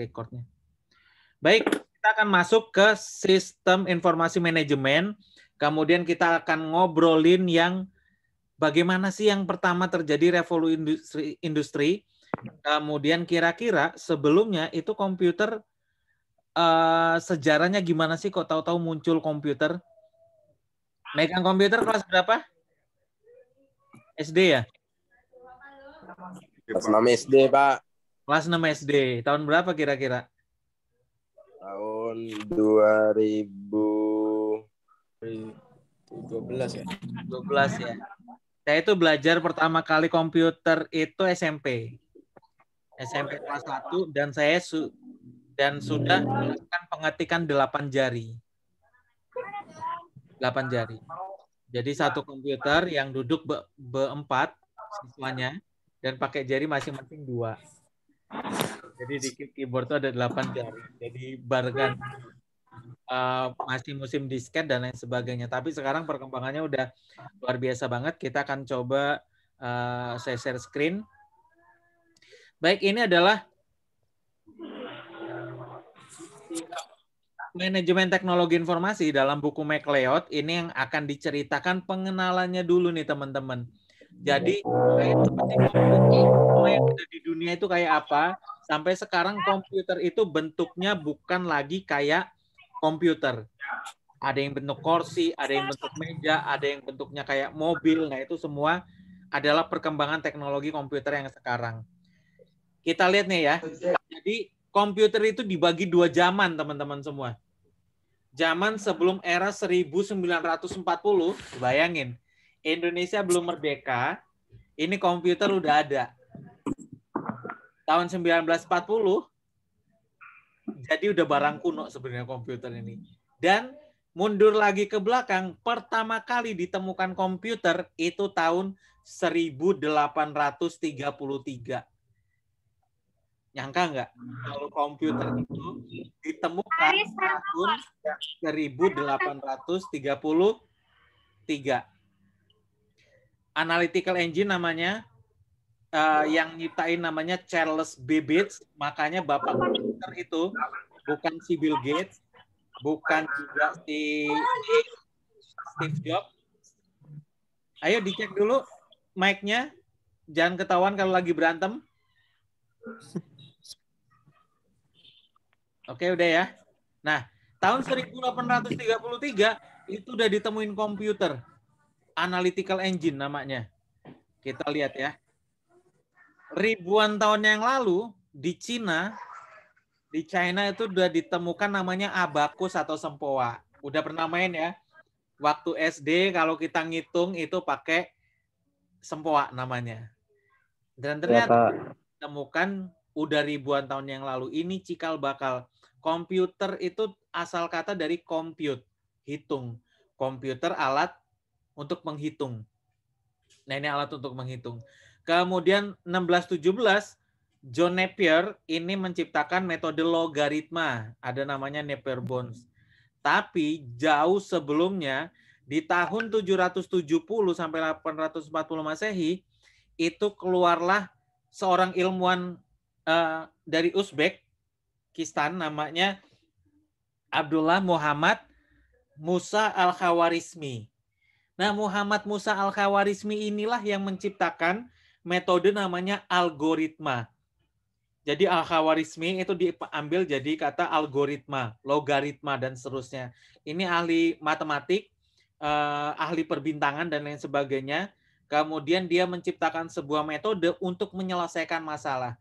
recordnya. Baik, kita akan masuk ke sistem informasi manajemen. Kemudian kita akan ngobrolin yang bagaimana sih yang pertama terjadi revolusi industri, industri. Kemudian kira-kira sebelumnya itu komputer uh, sejarahnya gimana sih kok tahu-tahu muncul komputer? Megang komputer kelas berapa? SD ya? Kelas 6 SD, Pak. Kelas 6 SD. Tahun berapa kira-kira? Tahun 2012 ya. 12 ya. Saya itu belajar pertama kali komputer itu SMP. SMP kelas 1 dan saya su dan sudah melakukan pengetikan 8 jari. 8 jari. Jadi satu komputer yang duduk be, beempat siswanya dan pakai jari masing-masing dua. -masing jadi di keyboard itu ada 8 jari. Jadi barengan uh, eh, masih musim disket dan lain sebagainya. Tapi sekarang perkembangannya udah luar biasa banget. Kita akan coba uh, eh, saya share screen. Baik, ini adalah manajemen teknologi informasi dalam buku MacLeod. ini yang akan diceritakan pengenalannya dulu nih teman-teman. Jadi saya itu kayak apa sampai sekarang komputer itu bentuknya bukan lagi kayak komputer ada yang bentuk kursi ada yang bentuk meja ada yang bentuknya kayak mobil nah itu semua adalah perkembangan teknologi komputer yang sekarang kita lihat nih ya jadi komputer itu dibagi dua zaman teman-teman semua zaman sebelum era 1940 bayangin Indonesia belum merdeka ini komputer udah ada tahun 1940 jadi udah barang kuno sebenarnya komputer ini. Dan mundur lagi ke belakang, pertama kali ditemukan komputer itu tahun 1833. Nyangka nggak kalau komputer itu ditemukan tahun 1833. Analytical engine namanya, uh, yang nyiptain namanya Charles B. Bates, makanya bapak komputer itu bukan si Bill Gates, bukan juga si Steve Jobs. Ayo dicek dulu mic-nya. Jangan ketahuan kalau lagi berantem. Oke, udah ya. Nah, tahun 1833 itu udah ditemuin komputer. Analytical engine namanya. Kita lihat ya ribuan tahun yang lalu di Cina, di China itu sudah ditemukan namanya abakus atau sempoa. Udah pernah main ya? Waktu SD kalau kita ngitung itu pakai sempoa namanya. Dan ya, ternyata ditemukan udah ribuan tahun yang lalu. Ini cikal bakal. Komputer itu asal kata dari compute, hitung. Komputer alat untuk menghitung. Nah ini alat untuk menghitung. Kemudian 1617 John Napier ini menciptakan metode logaritma, ada namanya Napier-Bones. Tapi jauh sebelumnya di tahun 770 sampai 840 Masehi itu keluarlah seorang ilmuwan uh, dari Uzbek Kistan namanya Abdullah Muhammad Musa Al-Khawarizmi. Nah, Muhammad Musa Al-Khawarizmi inilah yang menciptakan metode namanya algoritma. Jadi al-khawarizmi itu diambil jadi kata algoritma, logaritma dan seterusnya. Ini ahli matematik, eh, ahli perbintangan dan lain sebagainya. Kemudian dia menciptakan sebuah metode untuk menyelesaikan masalah.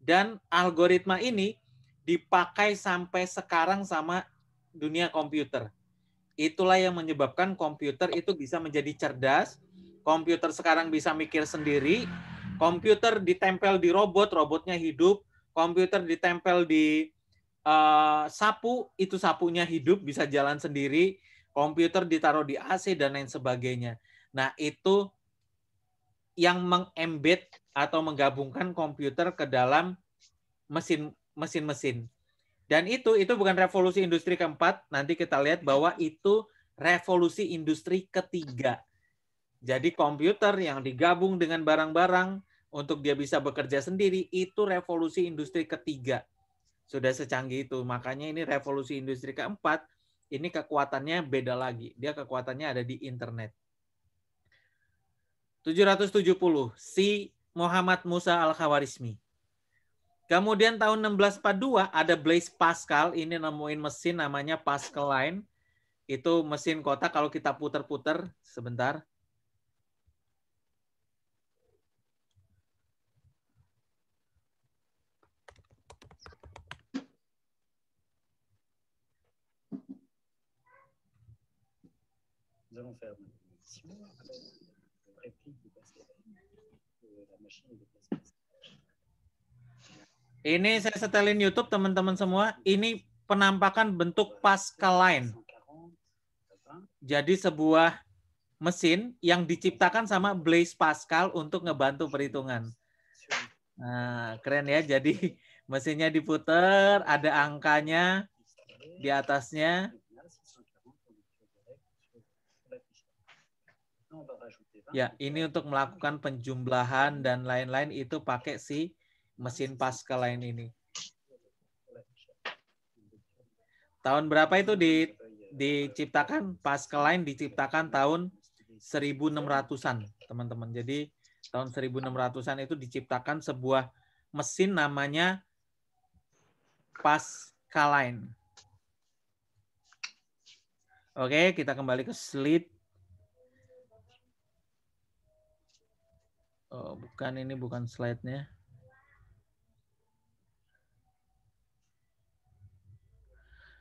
Dan algoritma ini dipakai sampai sekarang sama dunia komputer. Itulah yang menyebabkan komputer itu bisa menjadi cerdas. Komputer sekarang bisa mikir sendiri, Komputer ditempel di robot, robotnya hidup. Komputer ditempel di uh, sapu, itu sapunya hidup, bisa jalan sendiri. Komputer ditaruh di AC dan lain sebagainya. Nah, itu yang mengembed atau menggabungkan komputer ke dalam mesin mesin-mesin. Dan itu itu bukan revolusi industri keempat, nanti kita lihat bahwa itu revolusi industri ketiga. Jadi komputer yang digabung dengan barang-barang untuk dia bisa bekerja sendiri itu revolusi industri ketiga sudah secanggih itu makanya ini revolusi industri keempat ini kekuatannya beda lagi dia kekuatannya ada di internet 770 si Muhammad Musa al Khawarizmi kemudian tahun 1642 ada Blaise Pascal ini nemuin mesin namanya Pascaline itu mesin kotak kalau kita putar-putar sebentar allons faire une Ini saya setelin YouTube teman-teman semua. Ini penampakan bentuk Pascal line. Jadi sebuah mesin yang diciptakan sama Blaise Pascal untuk ngebantu perhitungan. Nah, keren ya. Jadi mesinnya diputer, ada angkanya di atasnya. Ya, ini untuk melakukan penjumlahan dan lain-lain itu pakai si mesin Pascal lain ini. Tahun berapa itu di, diciptakan? Pascal lain diciptakan tahun 1600-an, teman-teman. Jadi tahun 1600-an itu diciptakan sebuah mesin namanya lain. Oke, kita kembali ke slide. Oh, bukan ini bukan slide-nya.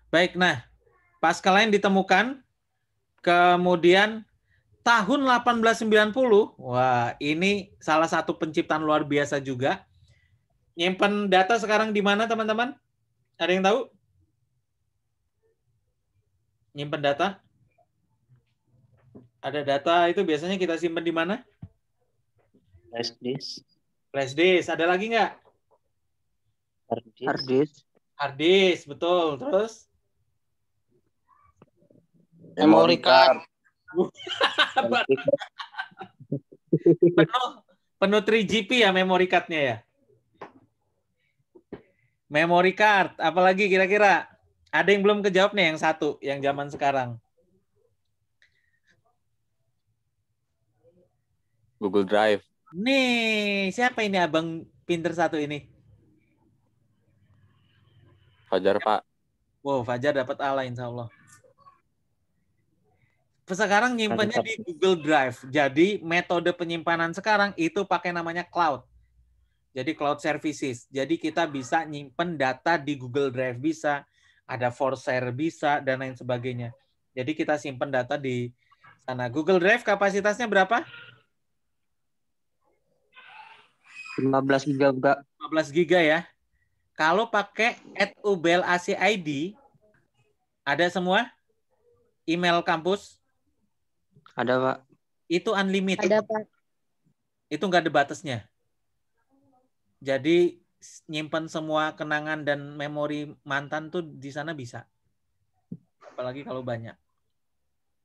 Baik, nah Pascal lain ditemukan, kemudian tahun 1890, wah ini salah satu penciptaan luar biasa juga. Nyimpen data sekarang di mana teman-teman? Ada yang tahu? Nyimpen data? Ada data itu biasanya kita simpan di mana? Flash disk. Flash disk. Ada lagi nggak? Hard disk. Hard disk. Hard disk, betul. Terus? Memory card. penuh penuh 3GP ya memory cardnya ya. Memory card, apalagi kira-kira ada yang belum kejawab nih yang satu yang zaman sekarang. Google Drive. Nih, siapa ini abang pinter satu ini? Fajar, Pak. Wow, Fajar dapat ala insya Allah. Sekarang nyimpannya di Google Drive. Jadi metode penyimpanan sekarang itu pakai namanya cloud. Jadi cloud services. Jadi kita bisa nyimpen data di Google Drive bisa, ada for share bisa, dan lain sebagainya. Jadi kita simpan data di sana. Google Drive kapasitasnya berapa? 15 giga 15 giga ya. Kalau pakai @ubelac ID ada semua email kampus? Ada, Pak. Itu unlimited. Ada, Pak. Itu nggak ada batasnya. Jadi nyimpan semua kenangan dan memori mantan tuh di sana bisa. Apalagi kalau banyak.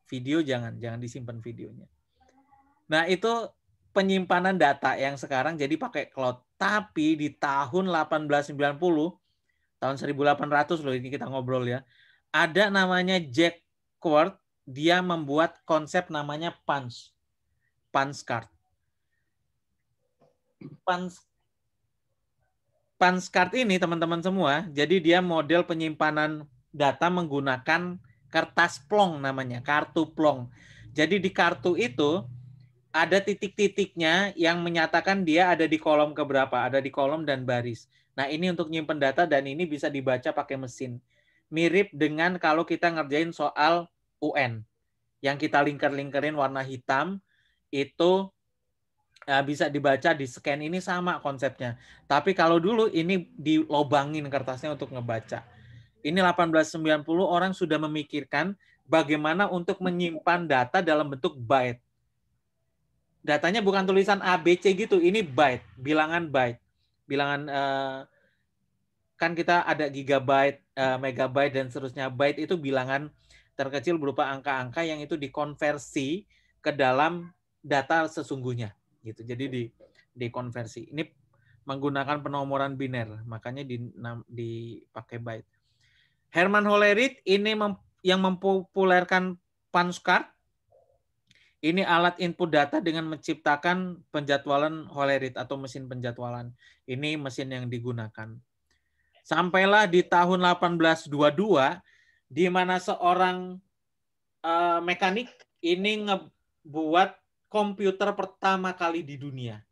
Video jangan, jangan disimpan videonya. Nah, itu penyimpanan data yang sekarang jadi pakai cloud. Tapi di tahun 1890, tahun 1800 loh ini kita ngobrol ya, ada namanya Jack Quart, dia membuat konsep namanya punch, punch card. Punch punch card ini teman-teman semua, jadi dia model penyimpanan data menggunakan kertas plong namanya, kartu plong. Jadi di kartu itu ada titik-titiknya yang menyatakan dia ada di kolom keberapa, ada di kolom dan baris. Nah, ini untuk nyimpen data dan ini bisa dibaca pakai mesin. Mirip dengan kalau kita ngerjain soal UN. Yang kita lingkar-lingkarin warna hitam itu eh, bisa dibaca di scan ini sama konsepnya. Tapi kalau dulu ini dilobangin kertasnya untuk ngebaca. Ini 1890 orang sudah memikirkan bagaimana untuk menyimpan data dalam bentuk byte datanya bukan tulisan ABC gitu, ini byte, bilangan byte. Bilangan uh, kan kita ada gigabyte, uh, megabyte dan seterusnya. Byte itu bilangan terkecil berupa angka-angka yang itu dikonversi ke dalam data sesungguhnya gitu. Jadi di dikonversi. Ini menggunakan penomoran biner, makanya di dipakai byte. Herman Hollerith ini mem, yang mempopulerkan punch card ini alat input data dengan menciptakan penjadwalan holerit atau mesin penjadwalan. Ini mesin yang digunakan. Sampailah di tahun 1822 di mana seorang uh, mekanik ini ngebuat komputer pertama kali di dunia.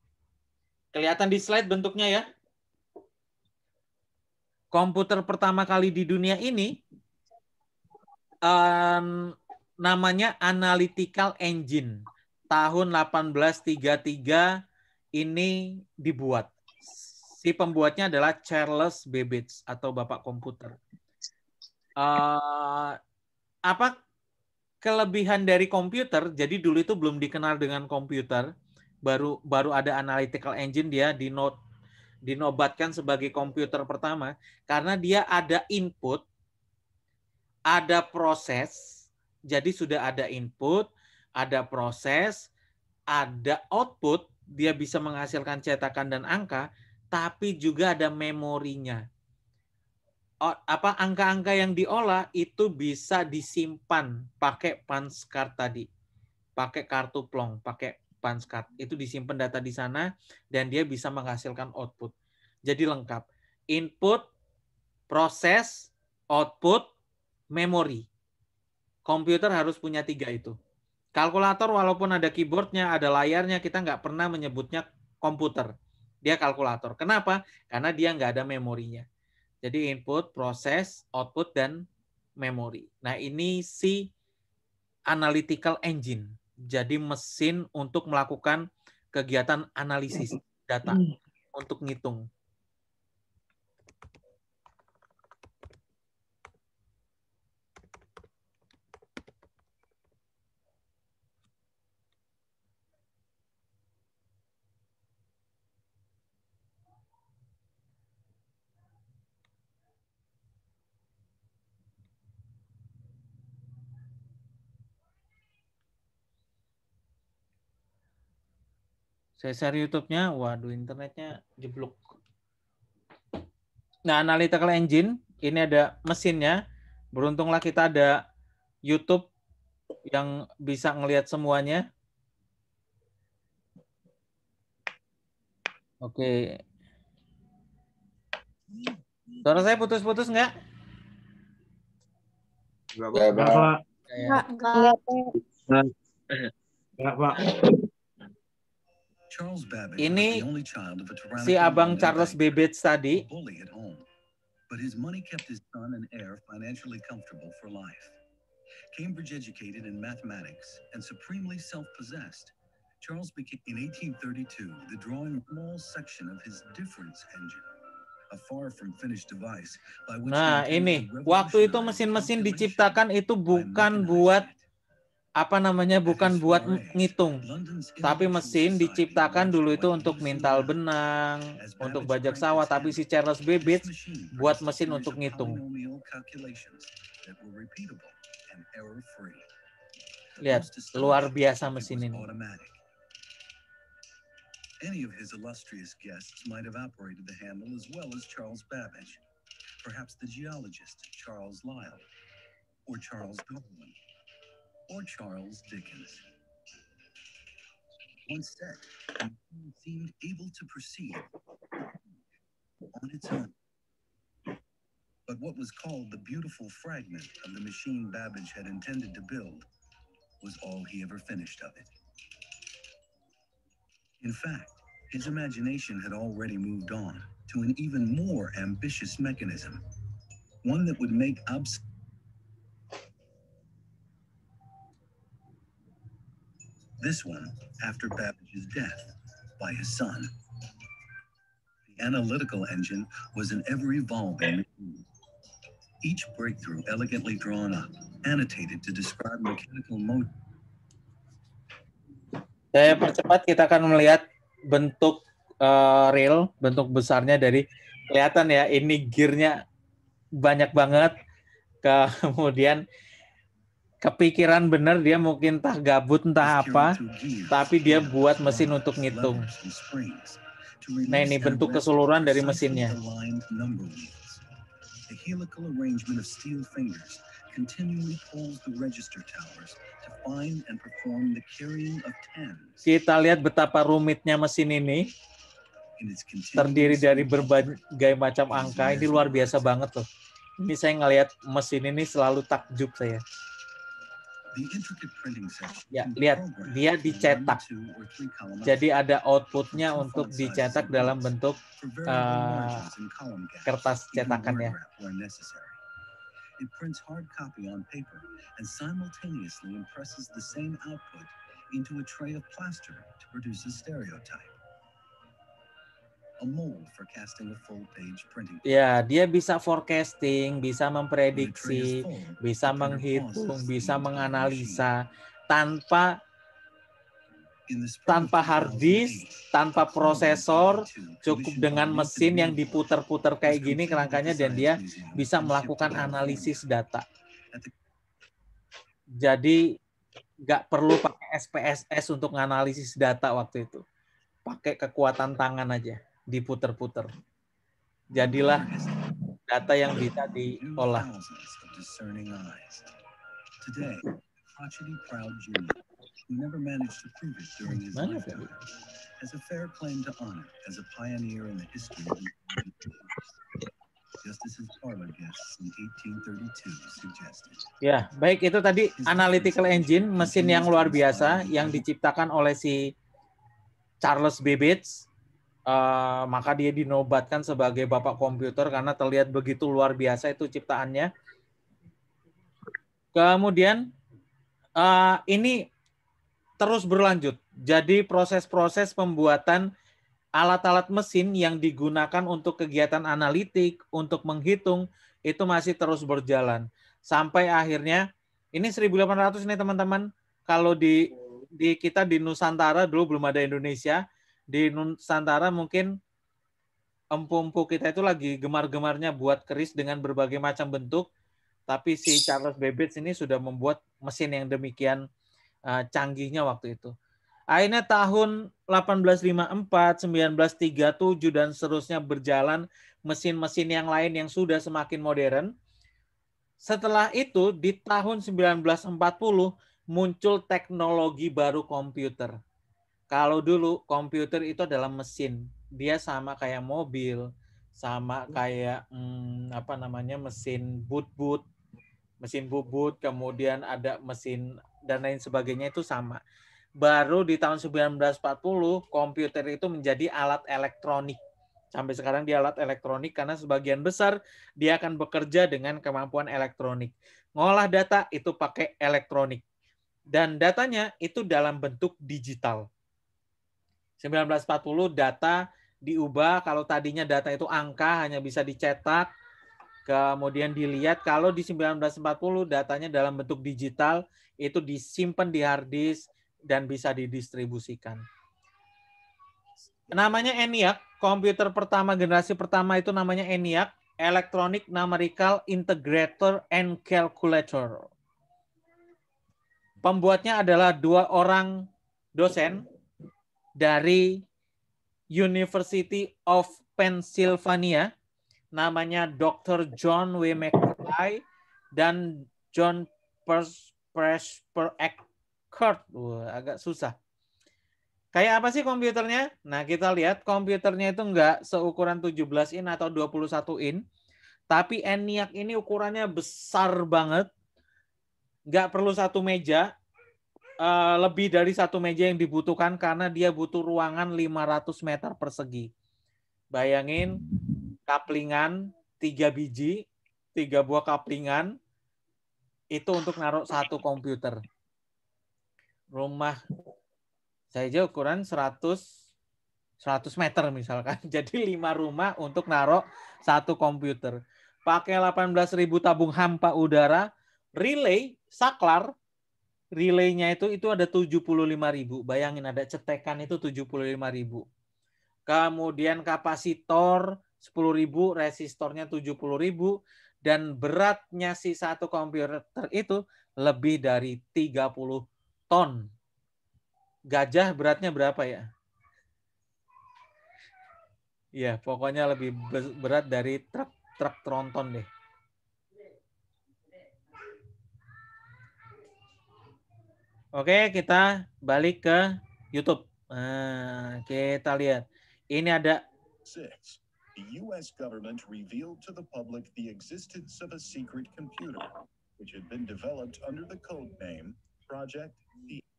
Kelihatan di slide bentuknya ya. Komputer pertama kali di dunia ini namanya Analytical Engine. Tahun 1833 ini dibuat. Si pembuatnya adalah Charles Babbage atau Bapak Komputer. Uh, apa kelebihan dari komputer? Jadi dulu itu belum dikenal dengan komputer, baru baru ada analytical engine dia dinot dinobatkan sebagai komputer pertama karena dia ada input, ada proses, jadi sudah ada input, ada proses, ada output, dia bisa menghasilkan cetakan dan angka, tapi juga ada memorinya. Apa angka-angka yang diolah itu bisa disimpan pakai panskart tadi, pakai kartu plong, pakai panskart. Itu disimpan data di sana dan dia bisa menghasilkan output. Jadi lengkap. Input, proses, output, memori. Komputer harus punya tiga itu. Kalkulator walaupun ada keyboardnya, ada layarnya, kita nggak pernah menyebutnya komputer. Dia kalkulator. Kenapa? Karena dia nggak ada memorinya. Jadi input, proses, output, dan memori. Nah ini si analytical engine. Jadi mesin untuk melakukan kegiatan analisis data hmm. untuk ngitung. Saya share YouTube-nya, waduh internetnya jeblok. Nah, analytical engine, ini ada mesinnya. Beruntunglah kita ada YouTube yang bisa ngelihat semuanya. Oke. Suara saya putus-putus nggak? Enggak, Pak. Enggak, Pak. Enggak, Pak. Ini si abang Charles Babbage tadi. But his money kept his son and heir financially comfortable for life. Cambridge educated in mathematics and supremely self-possessed, Charles became in 1832 the drawing small section of his difference engine. A far from finished device by which nah, ini waktu itu mesin-mesin diciptakan itu bukan buat apa namanya bukan buat ngitung tapi mesin diciptakan dulu itu untuk mental benang untuk bajak sawah tapi si Charles Babbage buat mesin untuk ngitung lihat luar biasa mesin ini Any of his illustrious guests might have operated the handle as well as Charles Babbage, perhaps the geologist Charles Lyell or Charles Darwin. or Charles Dickens. Once set, seemed able to proceed on its own. But what was called the beautiful fragment of the machine Babbage had intended to build was all he ever finished of it. In fact, his imagination had already moved on to an even more ambitious mechanism, one that would make obstacles this one after Babbage's death by his son. The analytical engine was an ever evolving machine. Each breakthrough elegantly drawn up, annotated to describe mechanical motion. Saya percepat, kita akan melihat bentuk uh, eh, real, bentuk besarnya dari kelihatan ya, ini gearnya banyak banget. Kemudian kepikiran benar dia mungkin tak gabut entah apa, tapi dia buat mesin untuk ngitung. Nah ini bentuk keseluruhan dari mesinnya. Kita lihat betapa rumitnya mesin ini. Terdiri dari berbagai macam angka. Ini luar biasa banget loh. Ini saya ngelihat mesin ini selalu takjub saya. Ya, lihat dia dicetak. Jadi ada outputnya untuk dicetak dalam bentuk uh, kertas cetakannya. It prints hard copy on paper and simultaneously impresses the same output into a tray of plaster to produce a stereotype. Ya, dia bisa forecasting, bisa memprediksi, bisa menghitung, bisa menganalisa tanpa tanpa hard disk, tanpa prosesor, cukup dengan mesin yang diputar-putar kayak gini kerangkanya dan dia bisa melakukan analisis data. Jadi nggak perlu pakai SPSS untuk menganalisis data waktu itu. Pakai kekuatan tangan aja diputer-puter. Jadilah data yang bisa diolah. Ya, baik itu tadi analytical engine, mesin yang luar biasa yang diciptakan oleh si Charles Babbage Uh, maka dia dinobatkan sebagai bapak komputer karena terlihat begitu luar biasa itu ciptaannya. Kemudian uh, ini terus berlanjut. Jadi proses-proses pembuatan alat-alat mesin yang digunakan untuk kegiatan analitik, untuk menghitung itu masih terus berjalan sampai akhirnya ini 1800 nih teman-teman. Kalau di di kita di Nusantara dulu belum ada Indonesia, di Nusantara mungkin empu-empu kita itu lagi gemar-gemarnya buat keris dengan berbagai macam bentuk, tapi si Charles Babbage ini sudah membuat mesin yang demikian uh, canggihnya waktu itu. Akhirnya tahun 1854, 1937 dan seterusnya berjalan mesin-mesin yang lain yang sudah semakin modern. Setelah itu di tahun 1940 muncul teknologi baru komputer. Kalau dulu komputer itu adalah mesin, dia sama kayak mobil, sama hmm. kayak hmm, apa namanya mesin boot-boot, mesin bubut, kemudian ada mesin dan lain sebagainya itu sama. Baru di tahun 1940 komputer itu menjadi alat elektronik. Sampai sekarang dia alat elektronik karena sebagian besar dia akan bekerja dengan kemampuan elektronik. Ngolah data itu pakai elektronik dan datanya itu dalam bentuk digital. 1940 data diubah kalau tadinya data itu angka hanya bisa dicetak kemudian dilihat kalau di 1940 datanya dalam bentuk digital itu disimpan di hard disk dan bisa didistribusikan. Namanya ENIAC, komputer pertama generasi pertama itu namanya ENIAC, Electronic Numerical Integrator and Calculator. Pembuatnya adalah dua orang dosen dari University of Pennsylvania. Namanya Dr. John W. McFly dan John Pers Eckert. Wah, agak susah. Kayak apa sih komputernya? Nah, kita lihat komputernya itu enggak seukuran 17 in atau 21 in. Tapi ENIAC ini ukurannya besar banget. Enggak perlu satu meja, Eh, lebih dari satu meja yang dibutuhkan karena dia butuh ruangan 500 meter persegi. Bayangin kaplingan tiga biji, tiga buah kaplingan itu untuk naruh satu komputer. Rumah saya aja ukuran 100 100 meter misalkan. Jadi lima rumah untuk naruh satu komputer. Pakai 18.000 tabung hampa udara, relay, saklar, relaynya itu itu ada ribu, Bayangin ada cetekan itu ribu. Kemudian kapasitor ribu, resistornya ribu, dan beratnya si satu komputer itu lebih dari 30 ton. Gajah beratnya berapa ya? Ya, pokoknya lebih berat dari truk truk tronton deh. Oke, kita balik ke YouTube. Nah, kita lihat. Ini ada. Six. The U.S. government revealed to the public the existence of a secret computer, which had been developed under the code name Project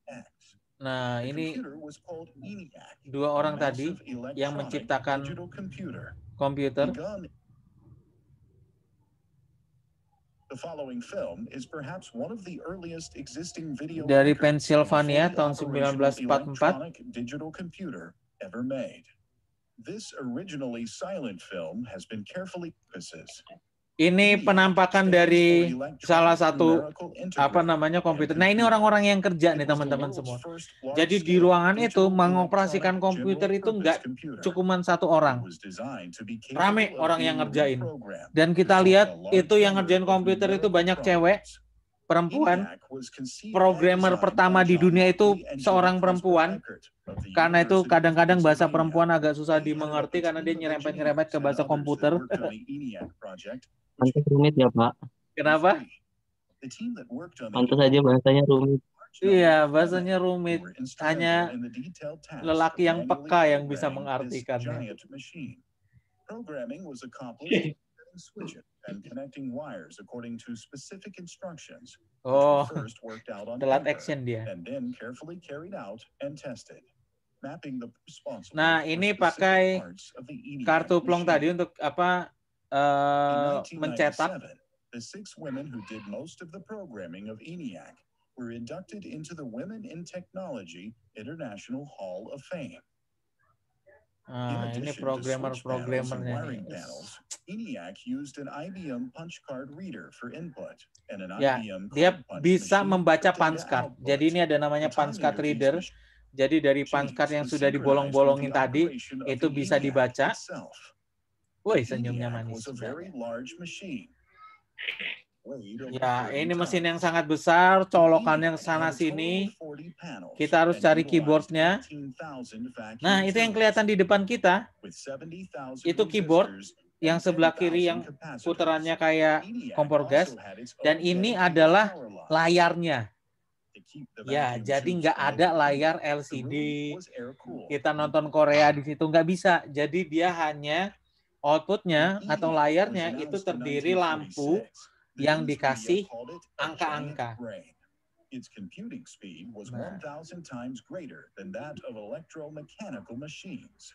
EX. Nah, ini e dua orang tadi yang menciptakan komputer The following film is perhaps one of the earliest existing video dari Pennsylvania tahun 1944 digital computer ever made. This originally silent film has been carefully purposes ini penampakan dari salah satu apa namanya komputer. Nah ini orang-orang yang kerja nih teman-teman semua. Jadi di ruangan itu mengoperasikan komputer itu enggak cukuman satu orang, rame orang yang ngerjain. Dan kita lihat itu yang ngerjain komputer itu banyak cewek, perempuan. Programmer pertama di dunia itu seorang perempuan. Karena itu kadang-kadang bahasa perempuan agak susah dimengerti karena dia nyerempet-nyerempet ke bahasa komputer. Pantas rumit ya Pak. Kenapa? Pantas saja bahasanya rumit. Iya, bahasanya rumit. Hanya lelaki yang peka yang bisa mengartikannya. Programming was accomplished Oh, telat action dia. nah, ini pakai e kartu plong tadi untuk apa Uh, mencetak the six women who did most of the programming of ENIAC were inducted into the Women in Technology International Hall of Fame. Ah, ini programmer-programmernya ENIAC used an IBM punch card reader for input and an ya, IBM dia bisa membaca punch card. Jadi ini ada namanya punch card reader. Jadi dari punch card yang sudah dibolong-bolongin tadi itu bisa dibaca. Itself. Woi senyumnya iya, manis. Ya, ya ini mesin yang sangat besar, colokan yang sana sini. Kita harus cari keyboardnya. Nah, itu yang kelihatan di depan kita. Itu keyboard yang sebelah kiri yang putarannya kayak kompor gas. Dan ini adalah layarnya. Ya, jadi nggak ada layar LCD. Kita nonton Korea di situ nggak bisa. Jadi dia hanya Outputnya atau iya. layarnya iya. itu terdiri lampu iya. yang dikasih angka-angka. Its computing speed was 1,000 nah. times greater than that of electromechanical machines.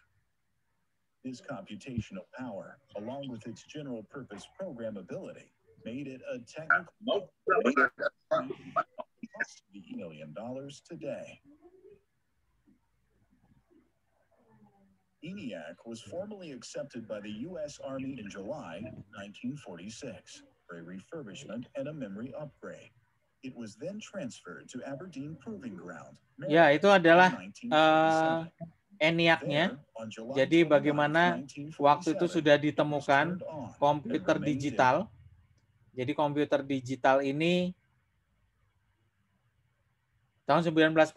This computational power, along with its general purpose programmability, made it a technical million dollars today. Maniac was formally accepted by the U.S. Army in July 1946 for a refurbishment and a memory upgrade. It was then transferred to Aberdeen Proving Ground. Ya, itu adalah uh, eh, ENIAC-nya. Jadi bagaimana waktu itu sudah ditemukan komputer digital. Jadi komputer digital ini tahun 1940.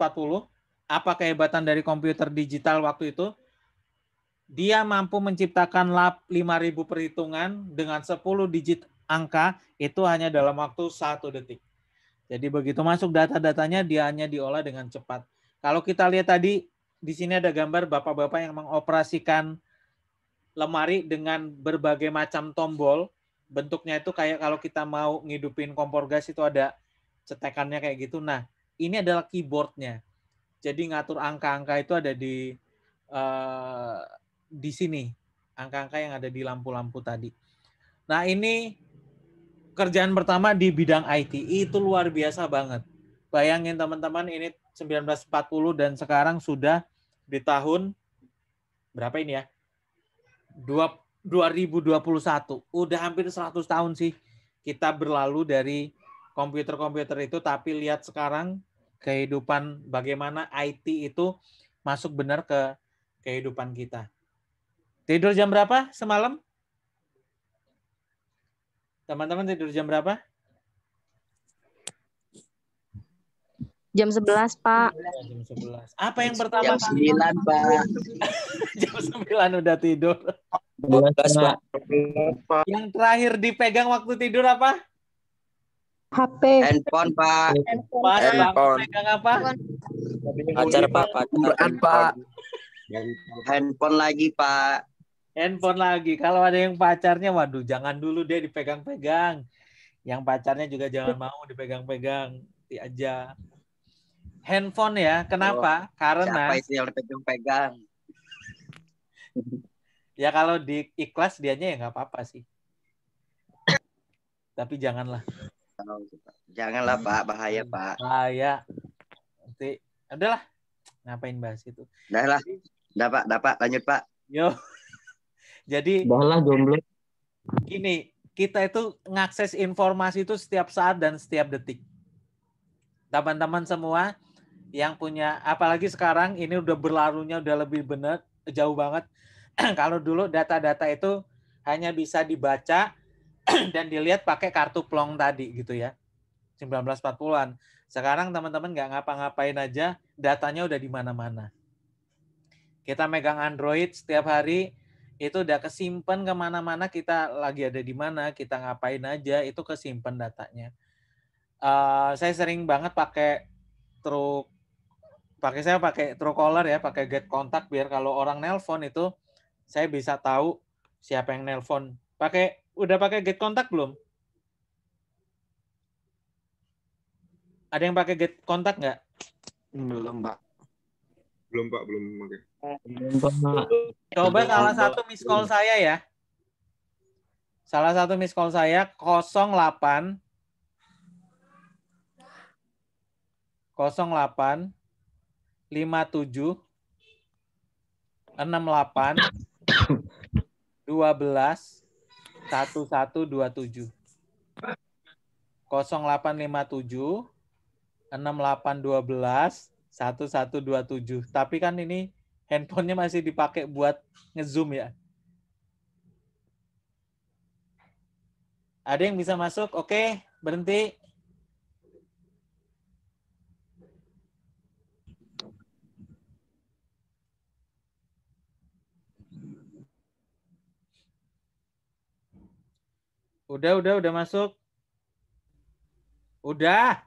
Apa kehebatan dari komputer digital waktu itu? dia mampu menciptakan lap 5000 perhitungan dengan 10 digit angka itu hanya dalam waktu satu detik. Jadi begitu masuk data-datanya dia hanya diolah dengan cepat. Kalau kita lihat tadi di sini ada gambar bapak-bapak yang mengoperasikan lemari dengan berbagai macam tombol. Bentuknya itu kayak kalau kita mau ngidupin kompor gas itu ada cetekannya kayak gitu. Nah, ini adalah keyboardnya. Jadi ngatur angka-angka itu ada di uh, di sini, angka-angka yang ada di lampu-lampu tadi. Nah, ini kerjaan pertama di bidang IT itu luar biasa banget. Bayangin teman-teman ini 1940 dan sekarang sudah di tahun berapa ini ya? 2021. Udah hampir 100 tahun sih kita berlalu dari komputer-komputer itu tapi lihat sekarang kehidupan bagaimana IT itu masuk benar ke kehidupan kita. Tidur jam berapa semalam? Teman-teman tidur jam berapa? Jam 11, Pak. Jam 11. Apa yang pertama? Jam 9, Pak. jam 9 udah tidur. Pak. Yang terakhir dipegang waktu tidur apa? HP. Handphone, Pak. Handphone. Pak, Handphone. pegang apa? Acara, Pak. Pak. Handphone lagi, Pak handphone lagi. Kalau ada yang pacarnya, waduh, jangan dulu deh dipegang-pegang. Yang pacarnya juga jangan mau dipegang-pegang, Nanti aja. Handphone ya, kenapa? Oh, Karena siapa itu yang dipegang-pegang? ya kalau di ikhlas dianya ya nggak apa-apa sih. Tapi janganlah. Janganlah Pak, bahaya Pak. Bahaya. Nanti, lah Ngapain bahas itu? lah Udah Pak, udah Pak, lanjut Pak. Yo. Jadi Dahlah jomblo. Gini, kita itu ngakses informasi itu setiap saat dan setiap detik. Teman-teman semua yang punya apalagi sekarang ini udah berlarunya udah lebih benar jauh banget. Kalau dulu data-data itu hanya bisa dibaca dan dilihat pakai kartu plong tadi gitu ya. 1940-an. Sekarang teman-teman nggak ngapa-ngapain aja, datanya udah di mana-mana. Kita megang Android setiap hari, itu udah kesimpan kemana-mana kita lagi ada di mana kita ngapain aja itu kesimpan datanya uh, saya sering banget pakai truk pakai saya pakai truk caller ya pakai get kontak biar kalau orang nelpon itu saya bisa tahu siapa yang nelpon pakai udah pakai get kontak belum ada yang pakai get kontak nggak belum pak belum pak belum pakai coba salah satu miss call saya ya salah satu miss call saya 08 08 57 68 12 1127 0857 6812 1127. Tapi kan ini handphonenya masih dipakai buat ngezoom ya. Ada yang bisa masuk? Oke, berhenti. Udah, udah, udah masuk. Udah.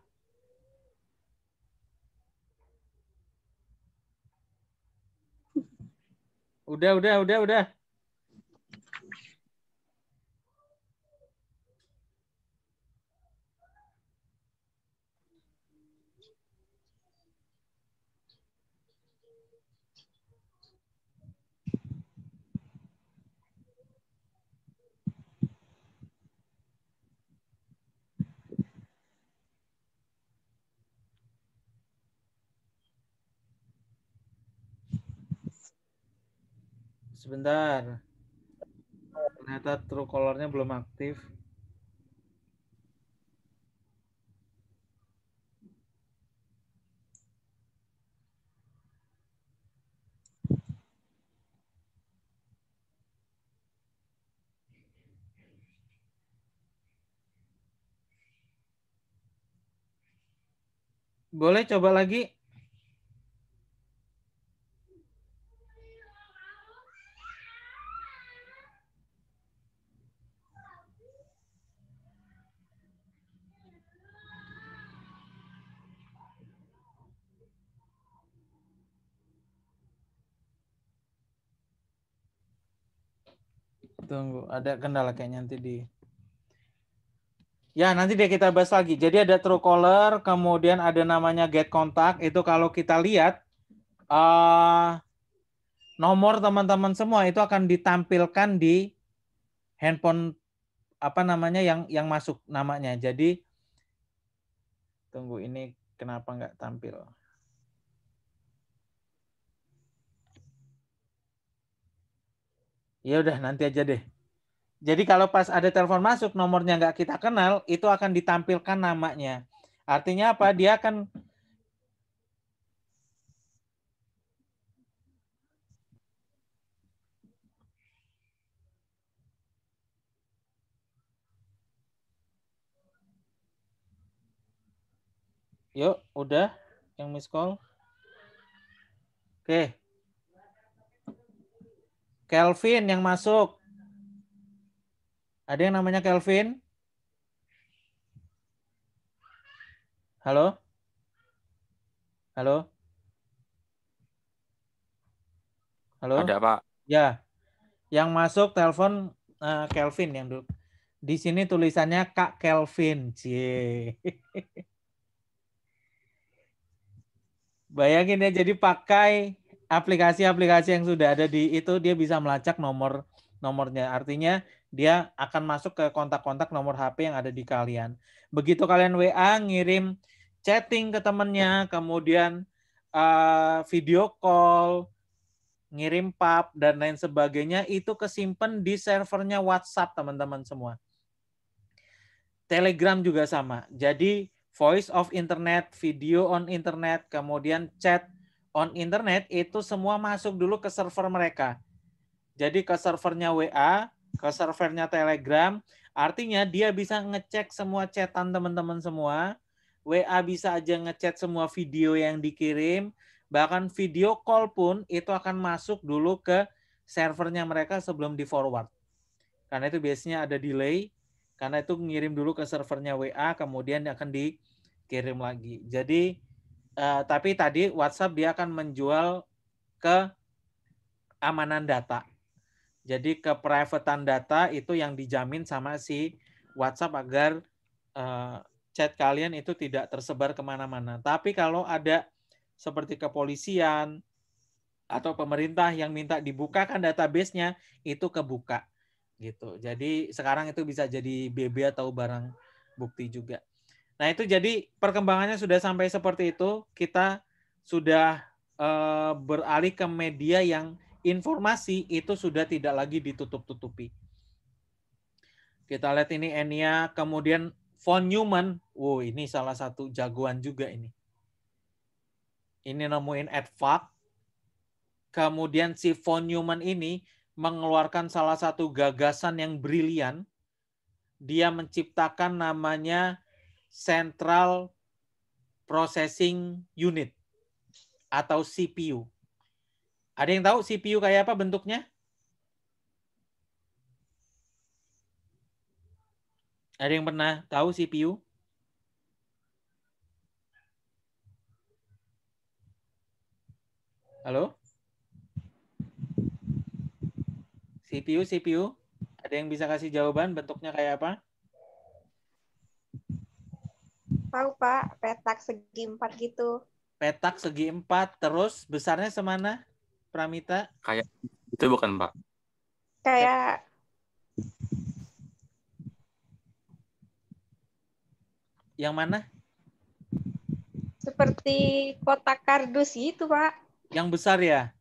Udah, udah, udah, udah. Sebentar. Ternyata true color belum aktif. Boleh coba lagi? Tunggu, ada kendala kayaknya nanti di Ya, nanti dia kita bahas lagi. Jadi ada true caller, kemudian ada namanya get contact. Itu kalau kita lihat uh, nomor teman-teman semua itu akan ditampilkan di handphone apa namanya yang yang masuk namanya. Jadi tunggu ini kenapa nggak tampil? Ya udah nanti aja deh. Jadi kalau pas ada telepon masuk nomornya nggak kita kenal, itu akan ditampilkan namanya. Artinya apa? Dia akan Yuk, udah yang miss call. Oke. Okay. Kelvin yang masuk. Ada yang namanya Kelvin? Halo? Halo? Halo? Ada, Pak. Ya. Yang masuk telepon uh, Kelvin yang dulu. Di sini tulisannya Kak Kelvin. Cie. Bayangin ya, jadi pakai aplikasi-aplikasi yang sudah ada di itu dia bisa melacak nomor nomornya. Artinya dia akan masuk ke kontak-kontak nomor HP yang ada di kalian. Begitu kalian WA ngirim chatting ke temennya, kemudian uh, video call, ngirim pub dan lain sebagainya itu kesimpan di servernya WhatsApp teman-teman semua. Telegram juga sama. Jadi voice of internet, video on internet, kemudian chat on internet itu semua masuk dulu ke server mereka. Jadi ke servernya WA, ke servernya Telegram. Artinya dia bisa ngecek semua chatan teman-teman semua. WA bisa aja ngechat semua video yang dikirim, bahkan video call pun itu akan masuk dulu ke servernya mereka sebelum di forward. Karena itu biasanya ada delay, karena itu ngirim dulu ke servernya WA, kemudian akan dikirim lagi. Jadi Uh, tapi tadi WhatsApp dia akan menjual ke amanan data. Jadi ke privatean data itu yang dijamin sama si WhatsApp agar uh, chat kalian itu tidak tersebar kemana-mana. Tapi kalau ada seperti kepolisian atau pemerintah yang minta dibukakan databasenya itu kebuka gitu. Jadi sekarang itu bisa jadi BB atau barang bukti juga. Nah, itu jadi perkembangannya sudah sampai seperti itu. Kita sudah uh, beralih ke media yang informasi itu sudah tidak lagi ditutup-tutupi. Kita lihat ini Enya, kemudian Von Neumann. Wow, ini salah satu jagoan juga ini. Ini nemuin advac. Kemudian si Von Neumann ini mengeluarkan salah satu gagasan yang brilian. Dia menciptakan namanya Central Processing Unit atau CPU. Ada yang tahu CPU kayak apa bentuknya? Ada yang pernah tahu CPU? Halo? CPU, CPU. Ada yang bisa kasih jawaban bentuknya kayak apa? tahu Pak, petak segi empat gitu. Petak segi empat, terus besarnya semana, Pramita? Kayak itu bukan Pak? Kayak yang mana? Seperti kotak kardus gitu Pak. Yang besar ya?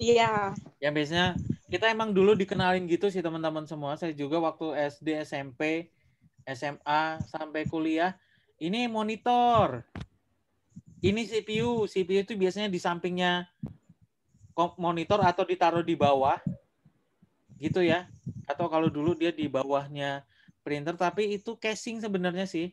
Iya. Yang biasanya kita emang dulu dikenalin gitu sih teman-teman semua. Saya juga waktu SD, SMP, SMA sampai kuliah ini monitor. Ini CPU. CPU itu biasanya di sampingnya monitor atau ditaruh di bawah. Gitu ya. Atau kalau dulu dia di bawahnya printer, tapi itu casing sebenarnya sih.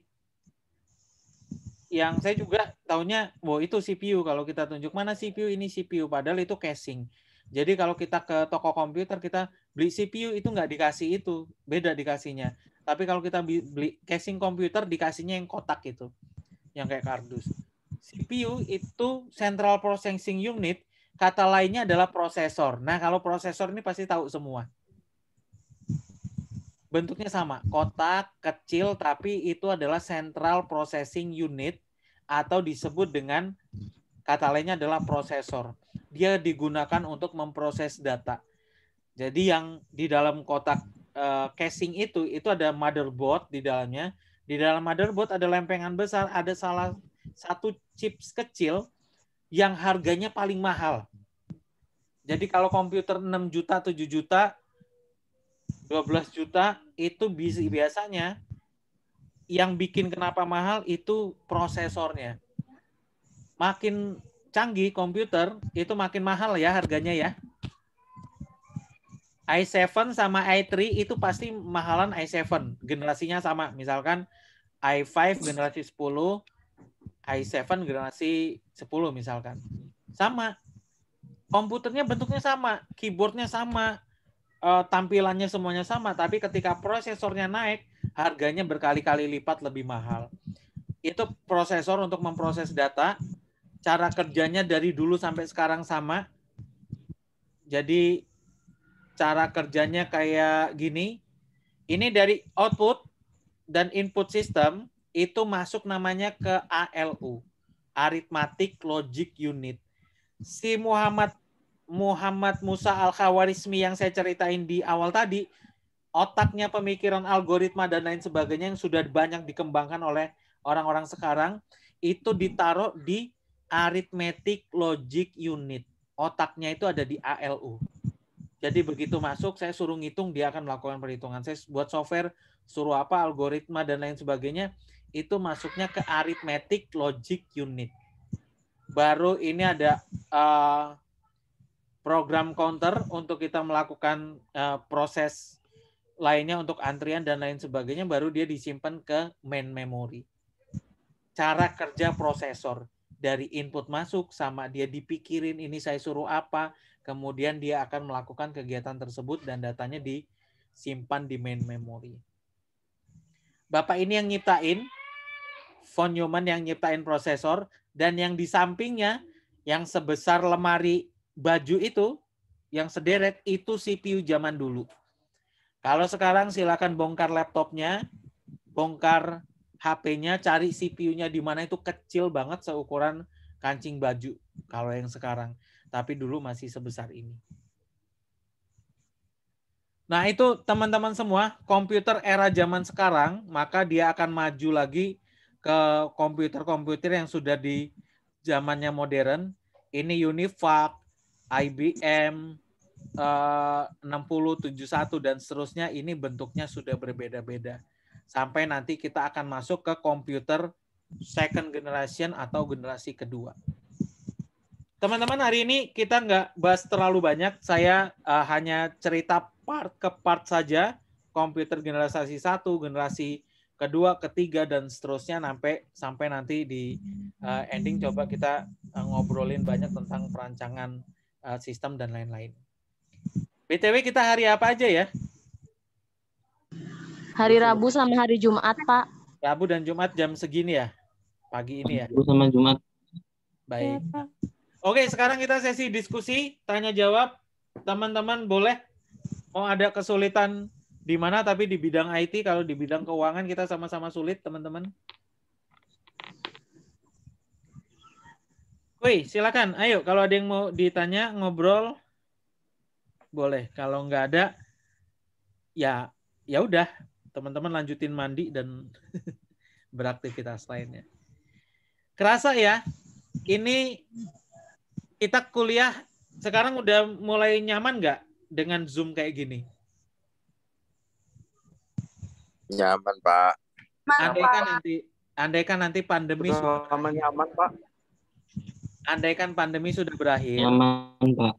Yang saya juga tahunya, wow itu CPU. Kalau kita tunjuk mana CPU, ini CPU. Padahal itu casing. Jadi kalau kita ke toko komputer, kita beli CPU itu nggak dikasih itu. Beda dikasihnya. Tapi kalau kita beli casing komputer dikasihnya yang kotak gitu, yang kayak kardus. CPU itu central processing unit, kata lainnya adalah prosesor. Nah, kalau prosesor ini pasti tahu semua. Bentuknya sama, kotak, kecil, tapi itu adalah central processing unit atau disebut dengan kata lainnya adalah prosesor. Dia digunakan untuk memproses data. Jadi yang di dalam kotak uh, casing itu itu ada motherboard di dalamnya. Di dalam motherboard ada lempengan besar, ada salah satu chips kecil yang harganya paling mahal. Jadi kalau komputer 6 juta, 7 juta, 12 juta itu biasanya yang bikin kenapa mahal itu prosesornya. Makin canggih komputer itu makin mahal ya harganya ya i7 sama i3 itu pasti mahalan i7. Generasinya sama. Misalkan i5 generasi 10, i7 generasi 10 misalkan. Sama. Komputernya bentuknya sama, keyboardnya sama, uh, tampilannya semuanya sama, tapi ketika prosesornya naik, harganya berkali-kali lipat lebih mahal. Itu prosesor untuk memproses data, cara kerjanya dari dulu sampai sekarang sama. Jadi cara kerjanya kayak gini. Ini dari output dan input system itu masuk namanya ke ALU, Arithmetic Logic Unit. Si Muhammad Muhammad Musa Al-Khawarizmi yang saya ceritain di awal tadi, otaknya pemikiran algoritma dan lain sebagainya yang sudah banyak dikembangkan oleh orang-orang sekarang itu ditaruh di Arithmetic Logic Unit. Otaknya itu ada di ALU. Jadi begitu masuk, saya suruh ngitung, dia akan melakukan perhitungan. Saya buat software, suruh apa, algoritma, dan lain sebagainya, itu masuknya ke aritmetik logic unit. Baru ini ada uh, program counter untuk kita melakukan uh, proses lainnya untuk antrian dan lain sebagainya, baru dia disimpan ke main memory. Cara kerja prosesor dari input masuk sama dia dipikirin ini saya suruh apa, kemudian dia akan melakukan kegiatan tersebut dan datanya disimpan di main memory. Bapak ini yang nyiptain, von Neumann yang nyiptain prosesor, dan yang di sampingnya yang sebesar lemari baju itu, yang sederet itu CPU zaman dulu. Kalau sekarang silakan bongkar laptopnya, bongkar HP-nya cari CPU-nya di mana itu kecil banget seukuran kancing baju kalau yang sekarang tapi dulu masih sebesar ini nah itu teman-teman semua komputer era zaman sekarang maka dia akan maju lagi ke komputer-komputer yang sudah di zamannya modern ini Univac IBM eh, 6071 dan seterusnya ini bentuknya sudah berbeda-beda sampai nanti kita akan masuk ke komputer second generation atau generasi kedua. Teman-teman, hari ini kita nggak bahas terlalu banyak. Saya uh, hanya cerita part ke part saja. Komputer generasi satu, generasi kedua, ketiga, dan seterusnya sampai sampai nanti di uh, ending coba kita uh, ngobrolin banyak tentang perancangan uh, sistem dan lain-lain. BTW kita hari apa aja ya? Hari Rabu sama hari Jumat, Pak. Rabu dan Jumat jam segini ya? Pagi ini ya? Rabu sama Jumat. Baik. Ya, Oke, sekarang kita sesi diskusi, tanya jawab. Teman-teman boleh mau ada kesulitan di mana tapi di bidang IT kalau di bidang keuangan kita sama-sama sulit, teman-teman. Woi, silakan. Ayo kalau ada yang mau ditanya, ngobrol boleh. Kalau nggak ada ya ya udah teman-teman lanjutin mandi dan beraktivitas lainnya. Kerasa ya, ini kita kuliah sekarang udah mulai nyaman nggak dengan Zoom kayak gini? Nyaman, Pak. Andai kan nanti andai kan nanti pandemi sudah nyaman, Pak. Andai kan pandemi sudah berakhir. Nyaman, Pak.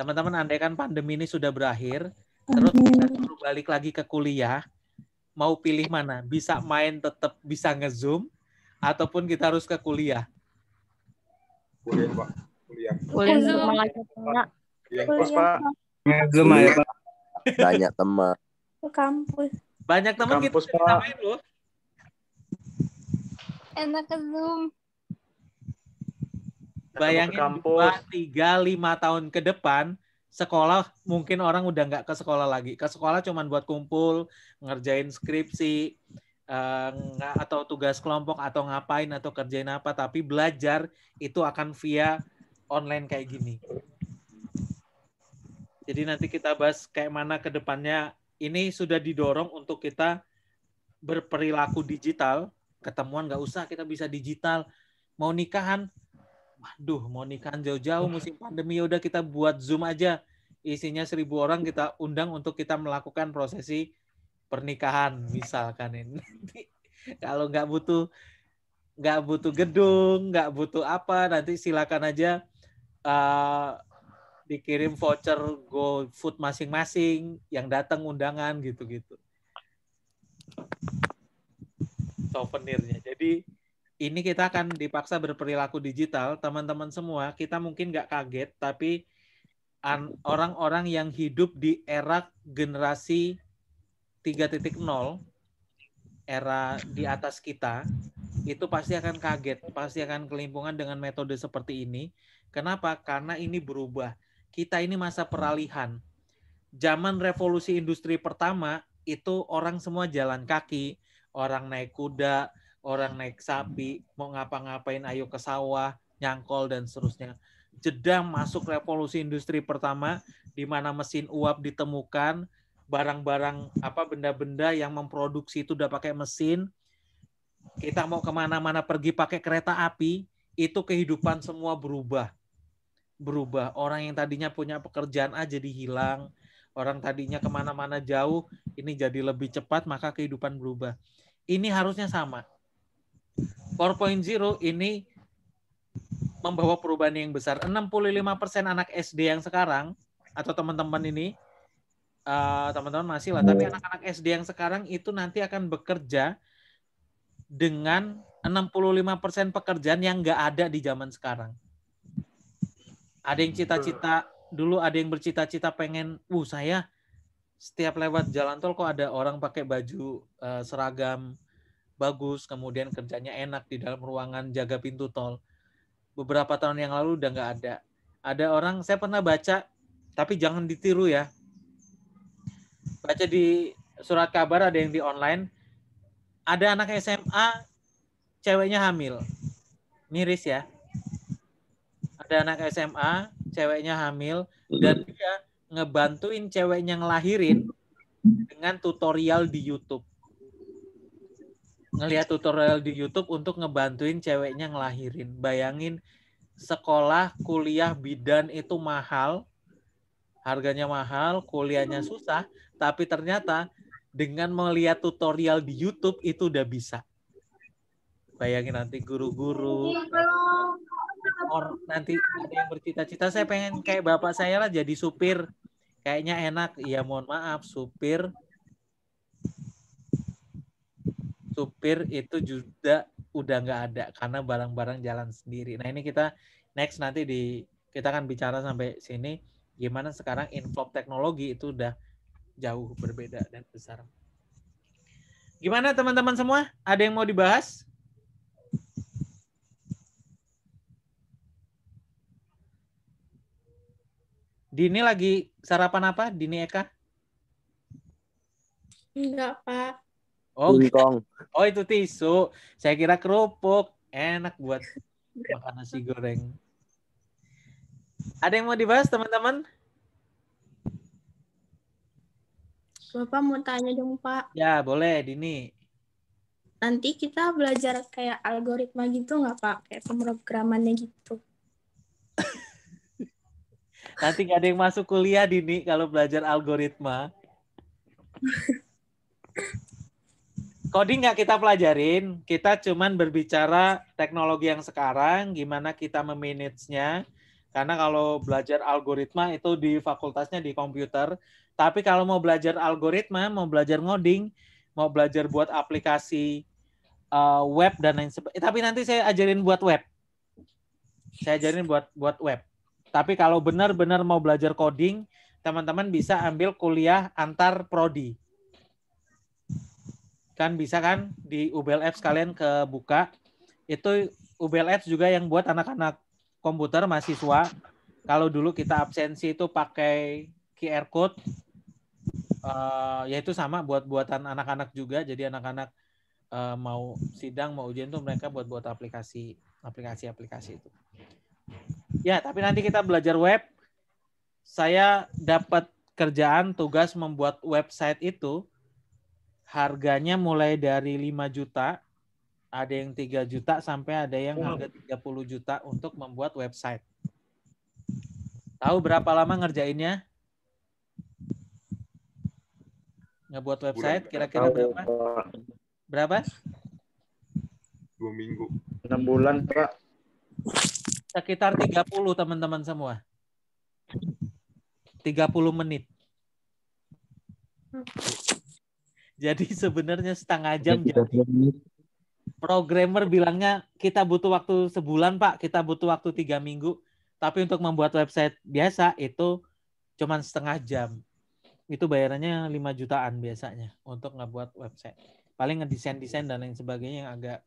Teman-teman, andai pandemi ini sudah berakhir, terus kita balik lagi ke kuliah, mau pilih mana? Bisa hmm. main tetap bisa ngezoom ataupun kita harus ke kuliah? Kuliah pak, kuliah. Kuliah Kuliah pak. Ngezoom aja pak. Banyak teman. Ke kampus. Banyak teman kita Main, loh. Enak ke zoom. Bayangin kampus tiga, lima tahun ke depan sekolah mungkin orang udah nggak ke sekolah lagi ke sekolah cuman buat kumpul ngerjain skripsi uh, atau tugas kelompok atau ngapain atau kerjain apa tapi belajar itu akan via online kayak gini jadi nanti kita bahas kayak mana ke depannya ini sudah didorong untuk kita berperilaku digital ketemuan nggak usah kita bisa digital mau nikahan waduh mau nikahan jauh-jauh musim pandemi udah kita buat Zoom aja. Isinya seribu orang kita undang untuk kita melakukan prosesi pernikahan misalkan ini. Kalau nggak butuh nggak butuh gedung, nggak butuh apa, nanti silakan aja uh, dikirim voucher go food masing-masing yang datang undangan gitu-gitu souvenirnya jadi ini kita akan dipaksa berperilaku digital, teman-teman semua, kita mungkin nggak kaget, tapi orang-orang yang hidup di era generasi 3.0, era di hmm. atas kita, itu pasti akan kaget, pasti akan kelimpungan dengan metode seperti ini. Kenapa? Karena ini berubah. Kita ini masa peralihan. Zaman revolusi industri pertama, itu orang semua jalan kaki, orang naik kuda, orang naik sapi, mau ngapa-ngapain ayo ke sawah, nyangkol dan seterusnya. Jedang masuk revolusi industri pertama di mana mesin uap ditemukan, barang-barang apa benda-benda yang memproduksi itu udah pakai mesin. Kita mau kemana-mana pergi pakai kereta api, itu kehidupan semua berubah. Berubah. Orang yang tadinya punya pekerjaan aja ah, dihilang orang tadinya kemana-mana jauh, ini jadi lebih cepat, maka kehidupan berubah. Ini harusnya sama. 4.0 ini membawa perubahan yang besar. 65% anak SD yang sekarang atau teman-teman ini eh, teman-teman uh, masih lah, tapi anak-anak SD yang sekarang itu nanti akan bekerja dengan 65% pekerjaan yang nggak ada di zaman sekarang. Ada yang cita-cita dulu ada yang bercita-cita pengen, "Uh, saya setiap lewat jalan tol kok ada orang pakai baju uh, seragam bagus, kemudian kerjanya enak di dalam ruangan jaga pintu tol. Beberapa tahun yang lalu udah nggak ada. Ada orang, saya pernah baca, tapi jangan ditiru ya. Baca di surat kabar ada yang di online, ada anak SMA, ceweknya hamil. Miris ya. Ada anak SMA, ceweknya hamil, dan dia ngebantuin ceweknya ngelahirin dengan tutorial di YouTube ngelihat tutorial di YouTube untuk ngebantuin ceweknya ngelahirin. Bayangin sekolah, kuliah, bidan itu mahal, harganya mahal, kuliahnya susah, tapi ternyata dengan melihat tutorial di YouTube itu udah bisa. Bayangin nanti guru-guru, or nanti ada yang bercita-cita saya pengen kayak bapak saya lah jadi supir kayaknya enak ya mohon maaf supir supir itu juga udah nggak ada karena barang-barang jalan sendiri. Nah ini kita next nanti di kita akan bicara sampai sini gimana sekarang inflow teknologi itu udah jauh berbeda dan besar. Gimana teman-teman semua? Ada yang mau dibahas? Dini lagi sarapan apa? Dini Eka? Enggak, Pak. Oh, oh itu tisu. Saya kira kerupuk. Enak buat makan nasi goreng. Ada yang mau dibahas teman-teman? Bapak mau tanya dong Pak. Ya boleh Dini. Nanti kita belajar kayak algoritma gitu nggak Pak? Kayak pemrogramannya gitu. Nanti nggak ada yang masuk kuliah Dini kalau belajar algoritma. coding nggak kita pelajarin, kita cuman berbicara teknologi yang sekarang, gimana kita memanage-nya. Karena kalau belajar algoritma itu di fakultasnya di komputer, tapi kalau mau belajar algoritma, mau belajar ngoding, mau belajar buat aplikasi uh, web dan lain sebagainya. Eh, tapi nanti saya ajarin buat web. Saya ajarin buat buat web. Tapi kalau benar-benar mau belajar coding, teman-teman bisa ambil kuliah antar prodi kan bisa kan di UBL Apps kalian kebuka itu UBL Apps juga yang buat anak-anak komputer mahasiswa kalau dulu kita absensi itu pakai QR code uh, itu sama buat buatan anak-anak juga jadi anak-anak uh, mau sidang mau ujian tuh mereka buat buat aplikasi aplikasi aplikasi itu ya tapi nanti kita belajar web saya dapat kerjaan tugas membuat website itu harganya mulai dari 5 juta, ada yang 3 juta sampai ada yang harga 30 juta untuk membuat website. Tahu berapa lama ngerjainnya? Ngebuat website kira-kira berapa? Berapa? Dua minggu. Enam bulan, Pak. Sekitar 30 teman-teman semua. 30 menit. Jadi sebenarnya setengah jam jadi. Programmer bilangnya kita butuh waktu sebulan Pak, kita butuh waktu tiga minggu. Tapi untuk membuat website biasa itu cuma setengah jam. Itu bayarannya 5 jutaan biasanya untuk ngebuat website. Paling ngedesain-desain dan lain sebagainya yang agak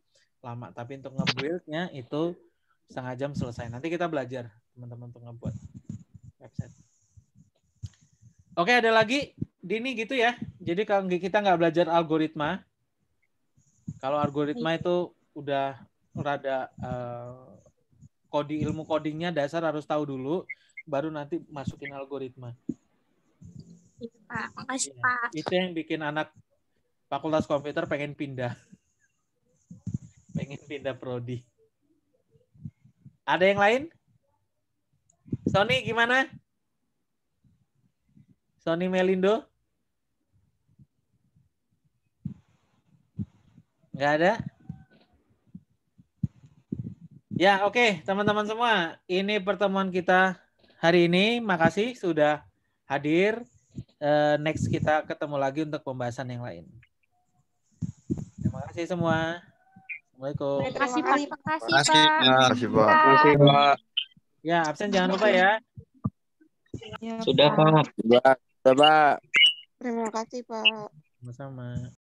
lama. Tapi untuk ngebuildnya itu setengah jam selesai. Nanti kita belajar teman-teman untuk ngebuat website. Oke, ada lagi? Dini gitu ya. Jadi kalau kita nggak belajar algoritma, kalau algoritma iya. itu udah rada uh, eh, kode ilmu codingnya dasar harus tahu dulu, baru nanti masukin algoritma. Ya, Pak, makasih iya. Pak. Itu yang bikin anak fakultas komputer pengen pindah, pengen pindah prodi. Ada yang lain? Sony gimana? Sony Melindo? Enggak ada? Ya, oke, okay, teman-teman semua. Ini pertemuan kita hari ini. Makasih sudah hadir. Eh, next kita ketemu lagi untuk pembahasan yang lain. Terima kasih semua. Assalamualaikum. Terima kasih, Pak. Terima kasih, Pak. Terima kasih, Pak. Ya, absen jangan lupa ya. ya Sudah, Pak. Sudah, Pak. Terima kasih, Pak. Sama-sama.